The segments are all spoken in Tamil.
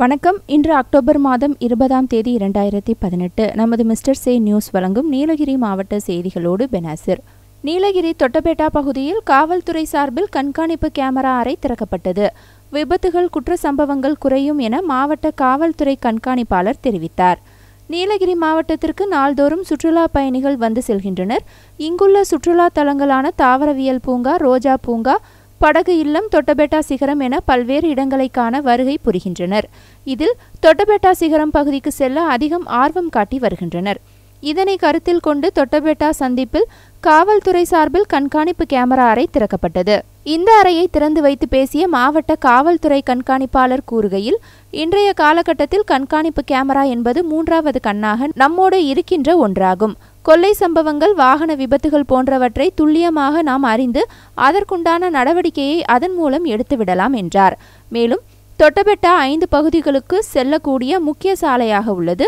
வணக்கம் இன்று அக்டோபர் மாதம் இருபதாம் தேதி இரண்டாயிரத்தி பதினெட்டு நமது மிஸ்டர் சே நியூஸ் வழங்கும் நீலகிரி மாவட்ட செய்திகளோடு பெனாசிர் நீலகிரி தொட்டபேட்டா பகுதியில் காவல்துறை சார்பில் கண்காணிப்பு கேமரா அறை திறக்கப்பட்டது விபத்துகள் குற்ற சம்பவங்கள் குறையும் என மாவட்ட காவல்துறை கண்காணிப்பாளர் தெரிவித்தார் நீலகிரி மாவட்டத்திற்கு நாள்தோறும் சுற்றுலா பயணிகள் வந்து செல்கின்றனர் இங்குள்ள சுற்றுலா தலங்களான தாவரவியல் பூங்கா ரோஜா பூங்கா படகு இல்லம் தொட்டபெட்டா சிகரம் என பல்வேறு இடங்களை காண வருகை புரிகின்றனர் இதில் தொட்டபெட்டா சிகரம் பகுதிக்கு செல்ல அதிகம் ஆர்வம் காட்டி வருகின்றனர் இதனை கருத்தில் கொண்டு தொட்டபெட்டா சந்திப்பில் காவல்துறை சார்பில் கண்காணிப்பு கேமரா அறை திறக்கப்பட்டது இந்த அறையை திறந்து வைத்து பேசிய மாவட்ட காவல்துறை கண்காணிப்பாளர் கூறுகையில் இன்றைய காலகட்டத்தில் கண்காணிப்பு கேமரா என்பது மூன்றாவது கண்ணாக நம்மோடு இருக்கின்ற ஒன்றாகும் கொள்ளை சம்பவங்கள் வாகன விபத்துகள் போன்றவற்றை துல்லியமாக நாம் அறிந்து அதற்குண்டான நடவடிக்கையை அதன் மூலம் எடுத்துவிடலாம் என்றார் மேலும் தொட்டபெட்டா ஐந்து பகுதிகளுக்கு செல்லக்கூடிய முக்கிய சாலையாக உள்ளது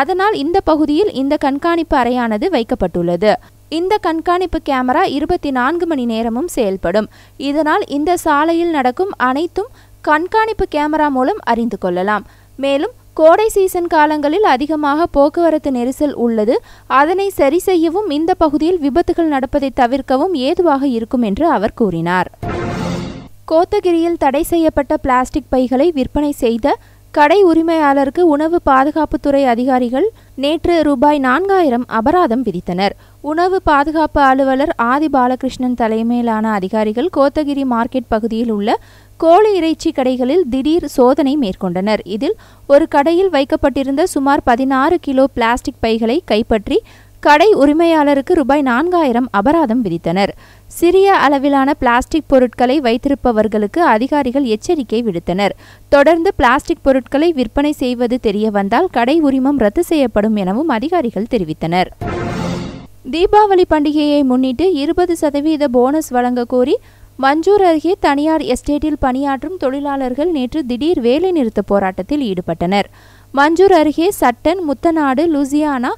அதனால் இந்த பகுதியில் இந்த கண்காணிப்பு அறையானது வைக்கப்பட்டுள்ளது இந்த கண்காணிப்பு கேமரா இருபத்தி நான்கு மணி நேரமும் செயல்படும் இதனால் இந்த சாலையில் நடக்கும் அனைத்தும் கண்காணிப்பு கேமரா மூலம் அறிந்து கொள்ளலாம் மேலும் கோடை சீசன் காலங்களில் அதிகமாக போக்குவரத்து நெரிசல் உள்ளது அதனை சரி செய்யவும் இந்த பகுதியில் விபத்துகள் நடப்பதை தவிர்க்கவும் ஏதுவாக இருக்கும் என்று அவர் கூறினார் கோத்தகிரியில் தடை செய்யப்பட்ட பிளாஸ்டிக் பைகளை விற்பனை செய்த கடை உரிமையாளருக்கு உணவு பாதுகாப்புத்துறை அதிகாரிகள் நேற்று ரூபாய் நான்காயிரம் அபராதம் விதித்தனர் உணவு பாதுகாப்பு அலுவலர் ஆதி பாலகிருஷ்ணன் தலைமையிலான அதிகாரிகள் கோத்தகிரி மார்க்கெட் பகுதியில் உள்ள கோழி இறைச்சி கடைகளில் திடீர் சோதனை மேற்கொண்டனர் இதில் ஒரு கடையில் வைக்கப்பட்டிருந்த சுமார் பதினாறு கிலோ பிளாஸ்டிக் பைகளை கைப்பற்றி கடை உரிமையாளருக்கு ரூபாய் நான்காயிரம் அபராதம் விதித்தனர் சிறிய அளவிலான பிளாஸ்டிக் பொருட்களை வைத்திருப்பவர்களுக்கு அதிகாரிகள் எச்சரிக்கை விடுத்தனர் தொடர்ந்து பிளாஸ்டிக் பொருட்களை விற்பனை செய்வது தெரியவந்தால் கடை உரிமம் ரத்து செய்யப்படும் எனவும் அதிகாரிகள் தெரிவித்தனர் தீபாவளி பண்டிகையை முன்னிட்டு இருபது சதவீத போனஸ் வழங்க கோரி மஞ்சூர் அருகே தனியார் எஸ்டேட்டில் பணியாற்றும் தொழிலாளர்கள் நேற்று திடீர் வேலைநிறுத்த போராட்டத்தில் ஈடுபட்டனர் மஞ்சூர் அருகே சட்டன் முத்தநாடு லூசியானா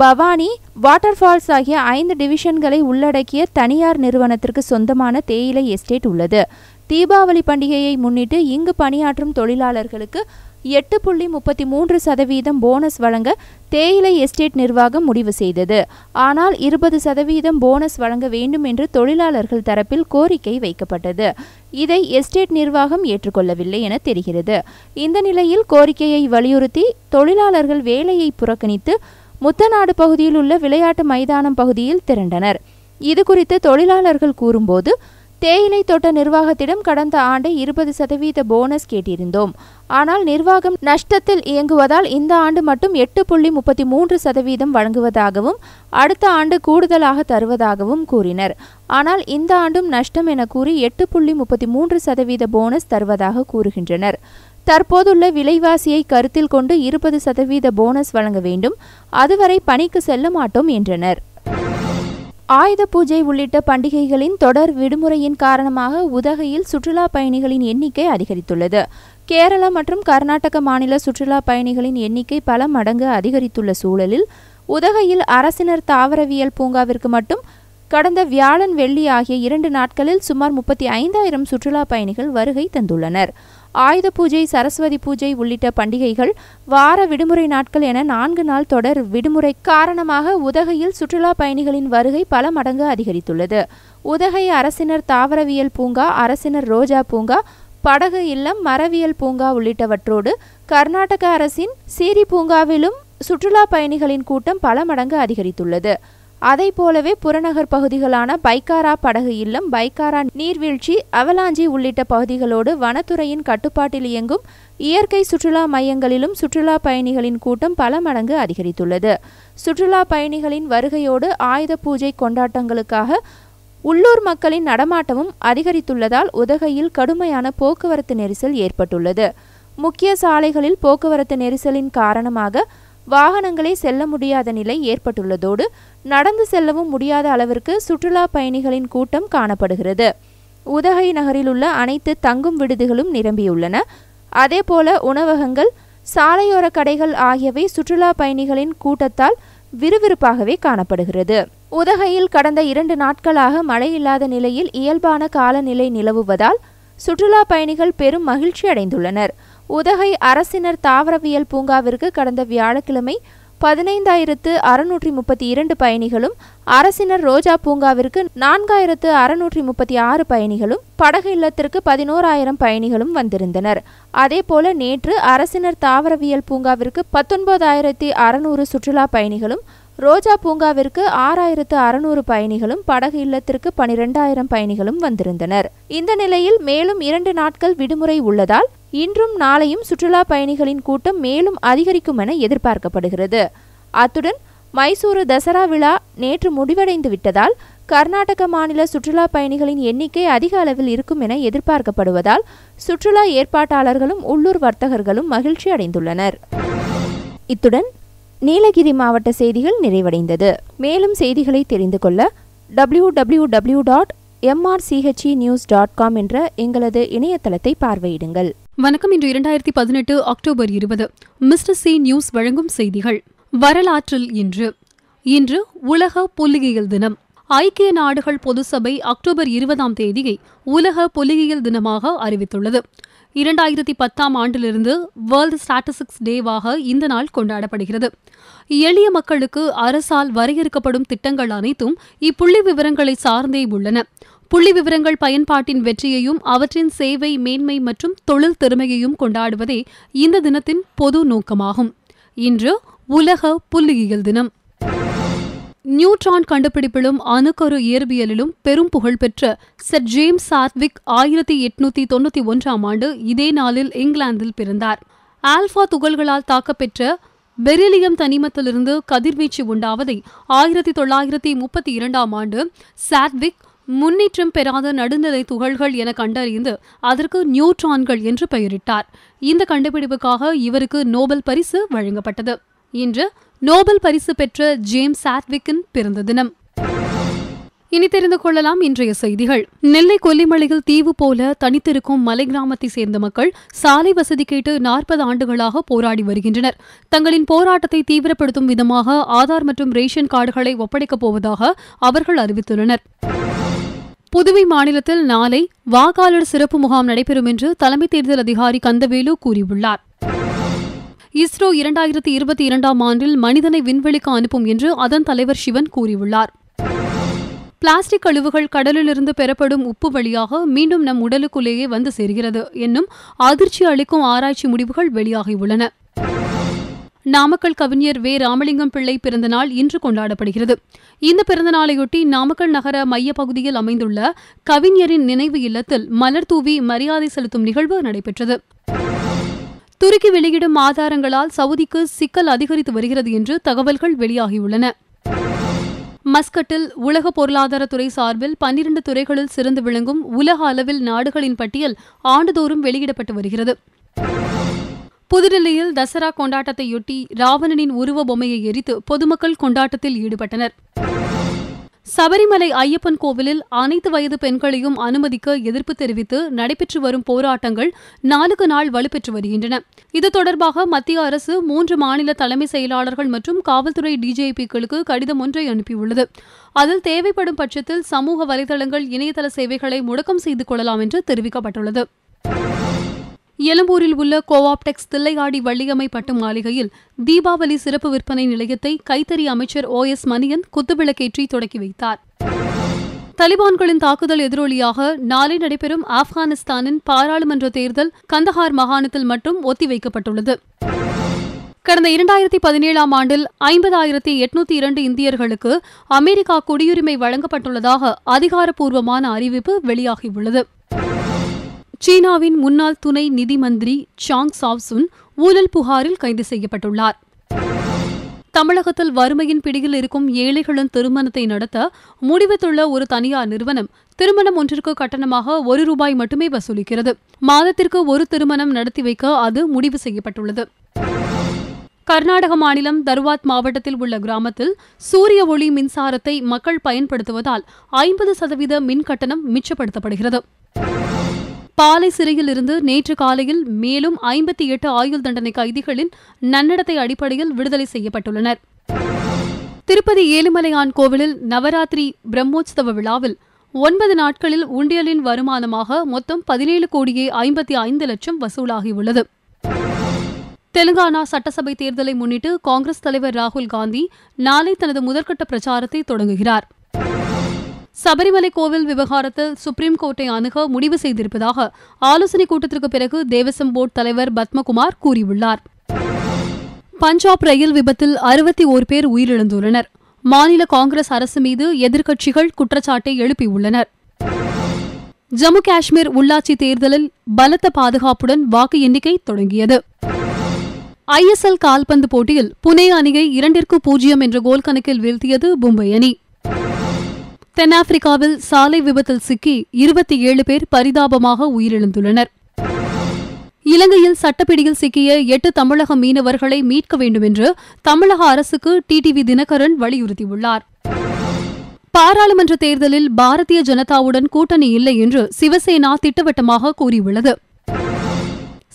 பவானி வாட்டர் ஃபால்ஸ் ஆகிய ஐந்து டிவிஷன்களை உள்ளடக்கிய தனியார் நிறுவனத்திற்கு சொந்தமான தேயிலை எஸ்டேட் உள்ளது தீபாவளி பண்டிகையை முன்னிட்டு இங்கு பணியாற்றும் தொழிலாளர்களுக்கு எட்டு புள்ளி முப்பத்தி மூன்று சதவீதம் போனஸ் வழங்க தேயிலை எஸ்டேட் நிர்வாகம் முடிவு செய்தது ஆனால் இருபது சதவீதம் போனஸ் வழங்க வேண்டும் என்று தொழிலாளர்கள் தரப்பில் கோரிக்கை வைக்கப்பட்டது இதை எஸ்டேட் நிர்வாகம் ஏற்றுக்கொள்ளவில்லை என தெரிகிறது இந்த நிலையில் கோரிக்கையை வலியுறுத்தி தொழிலாளர்கள் வேலையை புறக்கணித்து முத்தநாடு பகுதியில் உள்ள விளையாட்டு மைதானம் பகுதியில் திரண்டனர் இது குறித்து தொழிலாளர்கள் கூறும்போது தேயிலை தோட்ட நிர்வாகத்திடம் கடந்த ஆண்டு இருபது சதவீத போனஸ் கேட்டிருந்தோம் ஆனால் நிர்வாகம் நஷ்டத்தில் இயங்குவதால் இந்த ஆண்டு மட்டும் எட்டு புள்ளி முப்பத்தி மூன்று சதவீதம் வழங்குவதாகவும் அடுத்த ஆண்டு கூடுதலாக தருவதாகவும் கூறினர் ஆனால் இந்த ஆண்டும் நஷ்டம் என கூறி எட்டு புள்ளி முப்பத்தி மூன்று சதவீத போனஸ் தருவதாக கூறுகின்றனர் தற்போதுள்ள விலைவாசியை கருத்தில் கொண்டு இருபது சதவீத போனஸ் வழங்க வேண்டும் அதுவரை பணிக்கு செல்ல மாட்டோம் என்றனர் ஆயுத பூஜை உள்ளிட்ட பண்டிகைகளின் தொடர் விடுமுறையின் காரணமாக உதகையில் சுற்றுலா பயணிகளின் எண்ணிக்கை அதிகரித்துள்ளது கேரளா மற்றும் கர்நாடக மாநில சுற்றுலா பயணிகளின் எண்ணிக்கை பல மடங்கு அதிகரித்துள்ள சூழலில் உதகையில் அரசினர் தாவரவியல் பூங்காவிற்கு மட்டும் கடந்த வியாழன் வெள்ளி ஆகிய இரண்டு நாட்களில் சுமார் முப்பத்தி ஐந்தாயிரம் சுற்றுலா பயணிகள் வருகை தந்துள்ளனர் ஆயுத பூஜை சரஸ்வதி பூஜை உள்ளிட்ட பண்டிகைகள் வார விடுமுறை நாட்கள் என நான்கு நாள் தொடர் விடுமுறை காரணமாக உதகையில் சுற்றுலா பயணிகளின் வருகை பல மடங்கு அதிகரித்துள்ளது உதகை அரசினர் தாவரவியல் பூங்கா அரசினர் ரோஜா பூங்கா படகு இல்லம் மரவியல் பூங்கா உள்ளிட்டவற்றோடு கர்நாடக அரசின் சீரி பூங்காவிலும் சுற்றுலா பயணிகளின் கூட்டம் பல மடங்கு அதிகரித்துள்ளது அதை போலவே புறநகர் பகுதிகளான பைக்காரா படகு இல்லம் பைக்காரா நீர்வீழ்ச்சி அவலாஞ்சி உள்ளிட்ட பகுதிகளோடு வனத்துறையின் கட்டுப்பாட்டில் இயங்கும் இயற்கை சுற்றுலா மையங்களிலும் சுற்றுலா பயணிகளின் கூட்டம் பல மடங்கு அதிகரித்துள்ளது சுற்றுலா பயணிகளின் வருகையோடு ஆயுத பூஜை கொண்டாட்டங்களுக்காக உள்ளூர் மக்களின் நடமாட்டமும் அதிகரித்துள்ளதால் உதகையில் கடுமையான போக்குவரத்து நெரிசல் ஏற்பட்டுள்ளது முக்கிய சாலைகளில் போக்குவரத்து நெரிசலின் காரணமாக வாகனங்களே செல்ல முடியாத நிலை ஏற்பட்டுள்ளதோடு நடந்து செல்லவும் முடியாத அளவிற்கு சுற்றுலா பயணிகளின் கூட்டம் காணப்படுகிறது உதகை நகரில் உள்ள அனைத்து தங்கும் விடுதிகளும் நிரம்பியுள்ளன அதேபோல உணவகங்கள் சாலையோர கடைகள் ஆகியவை சுற்றுலா பயணிகளின் கூட்டத்தால் விறுவிறுப்பாகவே காணப்படுகிறது உதகையில் கடந்த இரண்டு நாட்களாக மழை இல்லாத நிலையில் இயல்பான காலநிலை நிலவுவதால் சுற்றுலா பயணிகள் பெரும் மகிழ்ச்சி அடைந்துள்ளனர் உதகை அரசினர் தாவரவியல் பூங்காவிற்கு கடந்த வியாழக்கிழமை பதினைந்தாயிரத்து அறுநூற்றி முப்பத்தி இரண்டு பயணிகளும் அரசினர் ரோஜா பூங்காவிற்கு நான்காயிரத்து அறுநூற்றி முப்பத்தி ஆறு பயணிகளும் படகு இல்லத்திற்கு பதினோராயிரம் பயணிகளும் வந்திருந்தனர் அதேபோல நேற்று அரசினர் தாவரவியல் பூங்காவிற்கு பத்தொன்பதாயிரத்தி அறுநூறு சுற்றுலா பயணிகளும் ரோஜா பூங்காவிற்கு ஆறாயிரத்து அறுநூறு பயணிகளும் படகு இல்லத்திற்கு பனிரெண்டாயிரம் பயணிகளும் வந்திருந்தனர் இந்த நிலையில் மேலும் இரண்டு நாட்கள் விடுமுறை உள்ளதால் இன்றும் நாளையும் சுற்றுலா பயணிகளின் கூட்டம் மேலும் அதிகரிக்கும் என எதிர்பார்க்கப்படுகிறது அத்துடன் மைசூரு தசரா விழா நேற்று முடிவடைந்து விட்டதால் கர்நாடக மாநில சுற்றுலா பயணிகளின் எண்ணிக்கை அதிக அளவில் இருக்கும் என எதிர்பார்க்கப்படுவதால் சுற்றுலா ஏற்பாட்டாளர்களும் உள்ளூர் வர்த்தகர்களும் மகிழ்ச்சி அடைந்துள்ளனர் இத்துடன் நீலகிரி மாவட்ட செய்திகள் நிறைவடைந்தது மேலும் செய்திகளை தெரிந்து கொள்ள W W W dot MRCHE news dot com என்ற எங்களது இணையதளத்தை பார்வையிடுங்கள் வணக்கம் இன்று இரண்டாயிரத்தி பதினெட்டு அக்டோபர் இருபது மிஸ்டர் சி நியூஸ் வழங்கும் செய்திகள் வரலாற்றில் இன்று இன்று உலக புல்லியியல் தினம் ஐக்கிய நாடுகள் பொதுசபை அக்டோபர் இருபதாம் தேதியை உலக புல்லியியல் தினமாக அறிவித்துள்ளது இரண்டாயிரத்தி பத்தாம் ஆண்டிலிருந்து வேர்ல்டு ஸ்டாட்டிஸ்டிக்ஸ் டேவாக இந்த நாள் கொண்டாடப்படுகிறது எளிய மக்களுக்கு அரசால் வரையறுக்கப்படும் திட்டங்கள் அனைத்தும் இப்புள்ளி விவரங்களை சார்ந்தே உள்ளன புள்ளி விவரங்கள் பயன்பாட்டின் வெற்றியையும் அவற்றின் சேவை மேன்மை மற்றும் தொழில் திறமையையும் கொண்டாடுவதே இந்த தினத்தின் பொது நோக்கமாகும் இன்று உலக புள்ளியியல் தினம் நியூட்ரான் கண்டுபிடிப்பிலும் அணுக்கரு இயற்பியலிலும் பெரும் புகழ்பெற்ற சர் ஜேம்ஸ் சாத்விக் ஆயிரத்தி எட்நூத்தி தொண்ணூத்தி ஒன்றாம் ஆண்டு இதே நாளில் இங்கிலாந்தில் பிறந்தார் ஆல்பா துகள்களால் தாக்கப்பெற்ற பெரிலியம் தனிமத்திலிருந்து கதிர்வீச்சு உண்டாவதை ஆயிரத்தி தொள்ளாயிரத்தி முப்பத்தி இரண்டாம் ஆண்டு சாத்விக் முன்னேற்றம் பெறாத நடுநிலை துகள்கள் என கண்டறிந்து அதற்கு நியூட்ரான்கள் என்று பெயரிட்டார் இந்த கண்டுபிடிப்புக்காக இவருக்கு நோபல் பரிசு வழங்கப்பட்டது இன்று நோபல் பரிசு பெற்ற ஜேம்ஸ் சாட்விக்கின் பிறந்த தினம் இனி தெரிந்து கொள்ளலாம் இன்றைய செய்திகள் நெல்லை கொல்லிமலையில் தீவு போல தனித்திருக்கும் மலை கிராமத்தை சேர்ந்த மக்கள் சாலை வசதி கேட்டு நாற்பது ஆண்டுகளாக போராடி வருகின்றனர் தங்களின் போராட்டத்தை தீவிரப்படுத்தும் விதமாக ஆதார் மற்றும் ரேஷன் கார்டுகளை ஒப்படைக்கப் போவதாக அவர்கள் அறிவித்துள்ளனர் புதுவை மாநிலத்தில் நாளை வாக்காளர் சிறப்பு முகாம் நடைபெறும் என்று தலைமை தேர்தல் அதிகாரி கந்தவேலு கூறியுள்ளார் இஸ்ரோ இரண்டாயிரத்தி இருபத்தி இரண்டாம் ஆண்டில் மனிதனை விண்வெளிக்கு அனுப்பும் என்று அதன் தலைவர் சிவன் கூறியுள்ளார் பிளாஸ்டிக் கழிவுகள் கடலிலிருந்து பெறப்படும் உப்பு வழியாக மீண்டும் நம் உடலுக்குள்ளேயே வந்து சேர்கிறது என்னும் அதிர்ச்சி அளிக்கும் ஆராய்ச்சி முடிவுகள் வெளியாகியுள்ளன நாமக்கல் கவிஞர் வே ராமலிங்கம் பிள்ளை பிறந்தநாள் இன்று கொண்டாடப்படுகிறது இந்த பிறந்தநாளையொட்டி நாமக்கல் நகர மையப்பகுதியில் பகுதியில் அமைந்துள்ள கவிஞரின் நினைவு இல்லத்தில் மலர் தூவி மரியாதை செலுத்தும் நிகழ்வு நடைபெற்றது துருக்கி வெளியிடும் ஆதாரங்களால் சவுதிக்கு சிக்கல் அதிகரித்து வருகிறது என்று தகவல்கள் வெளியாகியுள்ளன மஸ்கட்டில் உலக பொருளாதாரத்துறை சார்பில் பன்னிரண்டு துறைகளில் சிறந்து விளங்கும் உலக அளவில் நாடுகளின் பட்டியல் ஆண்டுதோறும் வெளியிடப்பட்டு வருகிறது புதுடில்லியில் தசரா கொண்டாட்டத்தையொட்டி ராவணனின் உருவ பொம்மையை எரித்து பொதுமக்கள் கொண்டாட்டத்தில் ஈடுபட்டனர் சபரிமலை ஐயப்பன் கோவிலில் அனைத்து வயது பெண்களையும் அனுமதிக்க எதிர்ப்பு தெரிவித்து நடைபெற்று வரும் போராட்டங்கள் நாளுக்கு நாள் வலுப்பெற்று வருகின்றன இது தொடர்பாக மத்திய அரசு மூன்று மாநில தலைமை செயலாளர்கள் மற்றும் காவல்துறை டிஜிபிக்களுக்கு கடிதம் ஒன்றை அனுப்பியுள்ளது அதில் தேவைப்படும் பட்சத்தில் சமூக வலைதளங்கள் இணையதள சேவைகளை முடக்கம் செய்து கொள்ளலாம் என்று தெரிவிக்கப்பட்டுள்ளது எழும்பூரில் உள்ள கோவாப்டெக்ஸ் தில்லையாடி வள்ளியம்மை பட்டு மாளிகையில் தீபாவளி சிறப்பு விற்பனை நிலையத்தை கைத்தறி அமைச்சர் ஓ எஸ் மணியன் குத்துவிளக்கேற்றி தொடக்கி வைத்தார் தலிபான்களின் தாக்குதல் எதிரொலியாக நாளை நடைபெறும் ஆப்கானிஸ்தானின் பாராளுமன்ற தேர்தல் கந்தஹார் மாகாணத்தில் மட்டும் ஒத்திவைக்கப்பட்டுள்ளது கடந்த இரண்டாயிரத்தி பதினேழாம் ஆண்டில் ஐம்பதாயிரத்தி எட்நூத்தி இரண்டு இந்தியர்களுக்கு அமெரிக்கா குடியுரிமை வழங்கப்பட்டுள்ளதாக அதிகாரப்பூர்வமான அறிவிப்பு வெளியாகியுள்ளது சீனாவின் முன்னாள் துணை நிதி மந்திரி சாங் சாவ்சுன் ஊழல் புகாரில் கைது செய்யப்பட்டுள்ளார் தமிழகத்தில் வறுமையின் பிடியில் இருக்கும் ஏழைகளின் திருமணத்தை நடத்த முடிவெடுத்துள்ள ஒரு தனியார் நிறுவனம் திருமணம் ஒன்றிற்கு கட்டணமாக ஒரு ரூபாய் மட்டுமே வசூலிக்கிறது மாதத்திற்கு ஒரு திருமணம் நடத்தி வைக்க அது முடிவு செய்யப்பட்டுள்ளது கர்நாடக மாநிலம் தர்வாத் மாவட்டத்தில் உள்ள கிராமத்தில் சூரிய ஒளி மின்சாரத்தை மக்கள் பயன்படுத்துவதால் ஐம்பது சதவீத மின் கட்டணம் மிச்சப்படுத்தப்படுகிறது பாலை சிறையில் இருந்து நேற்று காலையில் மேலும் ஐம்பத்தி எட்டு ஆயுள் தண்டனை கைதிகளின் நன்னடத்தை அடிப்படையில் விடுதலை செய்யப்பட்டுள்ளனர் திருப்பதி ஏழுமலையான் கோவிலில் நவராத்திரி பிரம்மோற்சவ விழாவில் ஒன்பது நாட்களில் உண்டியலின் வருமானமாக மொத்தம் பதினேழு கோடியே ஐம்பத்தி ஐந்து லட்சம் வசூலாகியுள்ளது தெலுங்கானா சட்டசபை தேர்தலை முன்னிட்டு காங்கிரஸ் தலைவர் ராகுல் காந்தி நாளை தனது முதற்கட்ட பிரச்சாரத்தை தொடங்குகிறார் சபரிமலை கோவில் விவகாரத்தில் சுப்ரீம் கோர்ட்டை அணுக முடிவு செய்திருப்பதாக ஆலோசனைக் கூட்டத்திற்கு பிறகு தேவசம் போர்டு தலைவர் பத்மகுமார் கூறியுள்ளார் பஞ்சாப் ரயில் விபத்தில் அறுபத்தி ஓர் பேர் உயிரிழந்துள்ளனர் மாநில காங்கிரஸ் அரசு மீது எதிர்க்கட்சிகள் குற்றச்சாட்டை எழுப்பியுள்ளனர் ஜம்மு காஷ்மீர் உள்ளாட்சி தேர்தலில் பலத்த பாதுகாப்புடன் வாக்கு எண்ணிக்கை தொடங்கியது ஐஎஸ்எல் கால்பந்து போட்டியில் புனே அணியை இரண்டிற்கு பூஜ்ஜியம் என்ற கோல் கணக்கில் வீழ்த்தியது மும்பை அணி தென்னாப்பிரிக்காவில் சாலை விபத்தில் சிக்கி இருபத்தி ஏழு பேர் பரிதாபமாக உயிரிழந்துள்ளனர் இலங்கையில் சட்டப்பிடியில் சிக்கிய எட்டு தமிழக மீனவர்களை மீட்க வேண்டும் என்று தமிழக அரசுக்கு டிடிவி தினகரன் வலியுறுத்தியுள்ளார் பாராளுமன்ற தேர்தலில் பாரதிய ஜனதாவுடன் கூட்டணி இல்லை என்று சிவசேனா திட்டவட்டமாக கூறியுள்ளது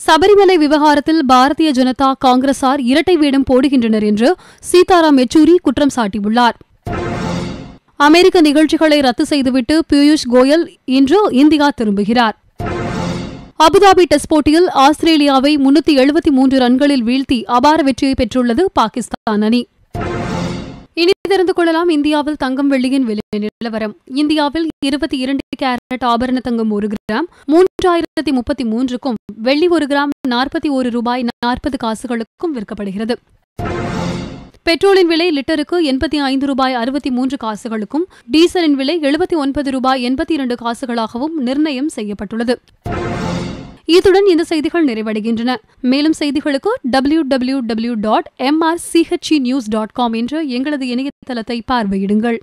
சபரிமலை விவகாரத்தில் பாரதிய ஜனதா காங்கிரசார் இரட்டை வேடம் போடுகின்றனர் என்று சீதாராம் யெச்சூரி குற்றம் சாட்டியுள்ளாா் அமெரிக்க நிகழ்ச்சிகளை ரத்து செய்துவிட்டு பியூஷ் கோயல் இன்று இந்தியா திரும்புகிறார் அபுதாபி டெஸ்ட் போட்டியில் ஆஸ்திரேலியாவை முன்னூத்தி எழுபத்தி மூன்று ரன்களில் வீழ்த்தி அபார வெற்றியை பெற்றுள்ளது பாகிஸ்தான் அணி இனி தெரிந்து கொள்ளலாம் இந்தியாவில் தங்கம் வெள்ளியின் விலை நிலவரம் இந்தியாவில் இருபத்தி இரண்டு கேரட் ஆபரண தங்கம் ஒரு கிராம் மூன்றாயிரத்தி முப்பத்தி மூன்றுக்கும் வெள்ளி ஒரு கிராம் நாற்பத்தி ஒரு ரூபாய் நாற்பது காசுகளுக்கும் விற்கப்படுகிறது பெட்ரோலின் விலை லிட்டருக்கு எண்பத்தி ஐந்து ரூபாய் அறுபத்தி மூன்று காசுகளுக்கும் டீசலின் விலை எழுபத்தி ஒன்பது ரூபாய் எண்பத்தி இரண்டு காசுகளாகவும் நிர்ணயம் செய்யப்பட்டுள்ளது இத்துடன் இந்த செய்திகள் நிறைவடைகின்றன மேலும் செய்திகளுக்கு W W W dot MRCHE news dot com என்ற எங்களது இணையதளத்தை பார்வையிடுங்கள்